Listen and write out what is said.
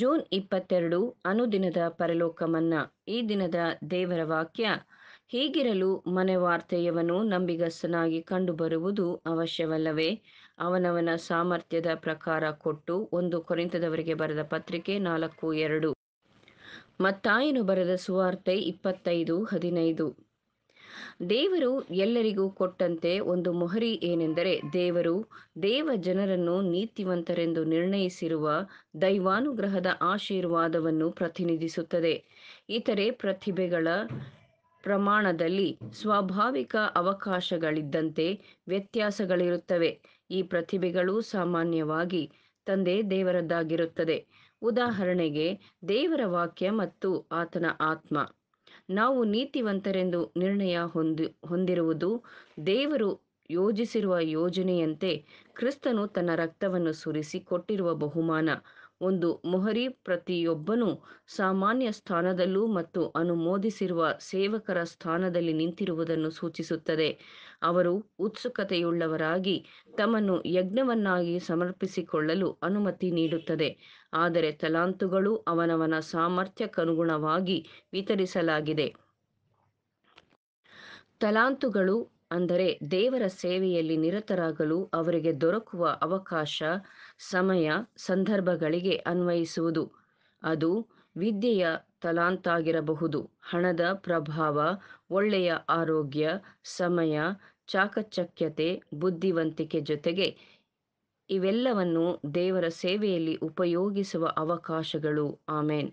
June ಇಪ್ಪತ್ತೆರಡು ಅನುದಿನದ ಪರಲೋಕ ಮನ್ನಾ ಈ ದಿನದ ದೇವರ ವಾಕ್ಯ ಹೀಗಿರಲು ಮನೆವಾರ್ತೆಯವನು ನಂಬಿಗಸ್ತನಾಗಿ ಕಂಡುಬರುವುದು ಅವಶ್ಯವಲ್ಲವೇ ಅವನವನ ಸಾಮರ್ಥ್ಯದ ಪ್ರಕಾರ ಕೊಟ್ಟು ಒಂದು ಕೊರಿಂತದವರಿಗೆ ಬರೆದ ಪತ್ರಿಕೆ ನಾಲ್ಕು ಎರಡು ಮತ್ತಾಯನು ಬರೆದ ಸುವಾರ್ತೆ ಇಪ್ಪತ್ತೈದು ಹದಿನೈದು ದೇವರು ಎಲ್ಲರಿಗೂ ಕೊಟ್ಟಂತೆ ಒಂದು ಮೊಹರಿ ಏನೆಂದರೆ ದೇವರು ದೇವ ಜನರನ್ನು ನೀತಿವಂತರೆಂದು ನಿರ್ಣಯಿಸಿರುವ ದೈವಾನುಗ್ರಹದ ಆಶೀರ್ವಾದವನ್ನು ಪ್ರತಿನಿಧಿಸುತ್ತದೆ ಇತರೆ ಪ್ರತಿಭೆಗಳ ಪ್ರಮಾಣದಲ್ಲಿ ಸ್ವಾಭಾವಿಕ ಅವಕಾಶಗಳಿದ್ದಂತೆ ವ್ಯತ್ಯಾಸಗಳಿರುತ್ತವೆ ಈ ಪ್ರತಿಭೆಗಳು ಸಾಮಾನ್ಯವಾಗಿ ತಂದೆ ದೇವರದ್ದಾಗಿರುತ್ತದೆ ಉದಾಹರಣೆಗೆ ದೇವರ ವಾಕ್ಯ ಮತ್ತು ಆತನ ಆತ್ಮ ನಾವು ನೀತಿವಂತರೆಂದು ನಿರ್ಣಯ ಹೊಂದಿ ಹೊಂದಿರುವುದು ದೇವರು ಯೋಜಿಸಿರುವ ಯೋಜನೆಯಂತೆ ಕ್ರಿಸ್ತನು ತನ್ನ ರಕ್ತವನ್ನು ಸುರಿಸಿ ಕೊಟ್ಟಿರುವ ಬಹುಮಾನ ಒಂದು ಮೊಹರಿ ಪ್ರತಿಯೊಬ್ಬನೂ ಸಾಮಾನ್ಯ ಸ್ಥಾನದಲ್ಲೂ ಮತ್ತು ಅನುಮೋದಿಸಿರುವ ಸೇವಕರ ಸ್ಥಾನದಲ್ಲಿ ನಿಂತಿರುವುದನ್ನು ಸೂಚಿಸುತ್ತದೆ ಅವರು ಉತ್ಸುಕತೆಯುಳ್ಳವರಾಗಿ ತಮ್ಮನ್ನು ಯಜ್ಞವನ್ನಾಗಿ ಸಮರ್ಪಿಸಿಕೊಳ್ಳಲು ಅನುಮತಿ ನೀಡುತ್ತದೆ ಆದರೆ ತಲಾಂತುಗಳು ಅವನವನ ಸಾಮರ್ಥ್ಯಕ್ಕನುಗುಣವಾಗಿ ವಿತರಿಸಲಾಗಿದೆ ತಲಾಂತುಗಳು ಅಂದರೆ ದೇವರ ಸೇವೆಯಲ್ಲಿ ನಿರತರಾಗಲು ಅವರಿಗೆ ದೊರಕುವ ಅವಕಾಶ ಸಮಯ ಸಂದರ್ಭಗಳಿಗೆ ಅನ್ವಯಿಸುವುದು ಅದು ವಿದ್ಯೆಯ ತಲಾಂತಾಗಿರಬಹುದು ಹಣದ ಪ್ರಭಾವ ಒಳ್ಳೆಯ ಆರೋಗ್ಯ ಸಮಯ ಚಾಕಚಕ್ಯತೆ ಬುದ್ಧಿವಂತಿಕೆ ಜೊತೆಗೆ ಇವೆಲ್ಲವನ್ನು ದೇವರ ಸೇವೆಯಲ್ಲಿ ಉಪಯೋಗಿಸುವ ಅವಕಾಶಗಳು ಆಮೇನ್